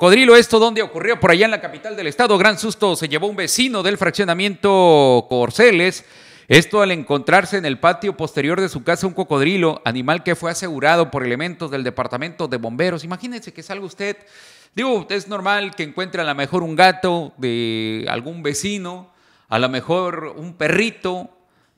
¿Cocodrilo? esto dónde ocurrió por allá en la capital del estado, gran susto se llevó un vecino del fraccionamiento Corceles. Esto al encontrarse en el patio posterior de su casa un cocodrilo, animal que fue asegurado por elementos del departamento de bomberos. Imagínense que salga usted, digo, es normal que encuentre a lo mejor un gato de algún vecino, a lo mejor un perrito,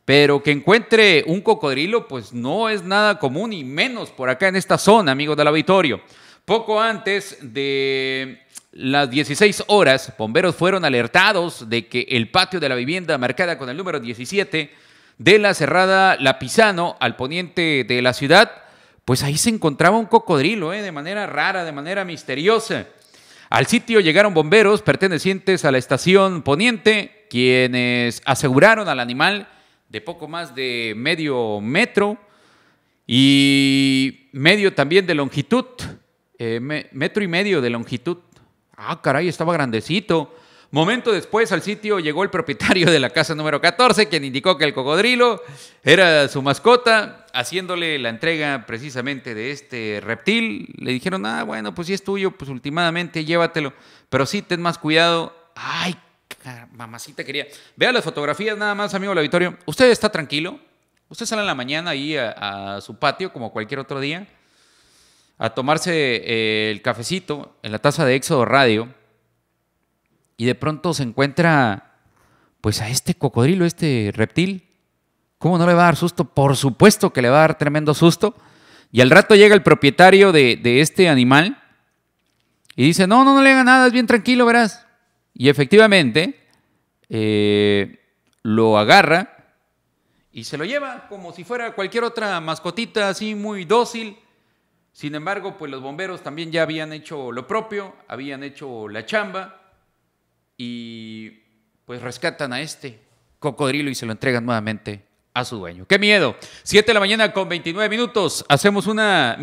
pero que encuentre un cocodrilo, pues no es nada común y menos por acá en esta zona, amigos del auditorio. Poco antes de las 16 horas, bomberos fueron alertados de que el patio de la vivienda marcada con el número 17 de la cerrada Lapizano al poniente de la ciudad, pues ahí se encontraba un cocodrilo, ¿eh? de manera rara, de manera misteriosa. Al sitio llegaron bomberos pertenecientes a la estación poniente, quienes aseguraron al animal de poco más de medio metro y medio también de longitud, eh, metro y medio de longitud. Ah, caray, estaba grandecito. Momento después al sitio llegó el propietario de la casa número 14, quien indicó que el cocodrilo era su mascota, haciéndole la entrega precisamente de este reptil. Le dijeron, ah, bueno, pues si es tuyo, pues últimamente llévatelo, pero sí, ten más cuidado. Ay, mamacita quería. Vea las fotografías nada más, amigo la Usted está tranquilo. Usted sale en la mañana ahí a su patio como cualquier otro día a tomarse eh, el cafecito en la taza de Éxodo Radio y de pronto se encuentra pues a este cocodrilo, este reptil. ¿Cómo no le va a dar susto? Por supuesto que le va a dar tremendo susto. Y al rato llega el propietario de, este animal y dice, no, no, no le haga nada, es bien tranquilo, verás. Y efectivamente eh, lo agarra y se lo lleva como si fuera cualquier otra mascotita así muy dócil sin embargo, pues los bomberos también ya habían hecho lo propio, habían hecho la chamba y pues rescatan a este cocodrilo y se lo entregan nuevamente a su dueño. ¡Qué miedo! 7 de la mañana con 29 minutos. Hacemos una...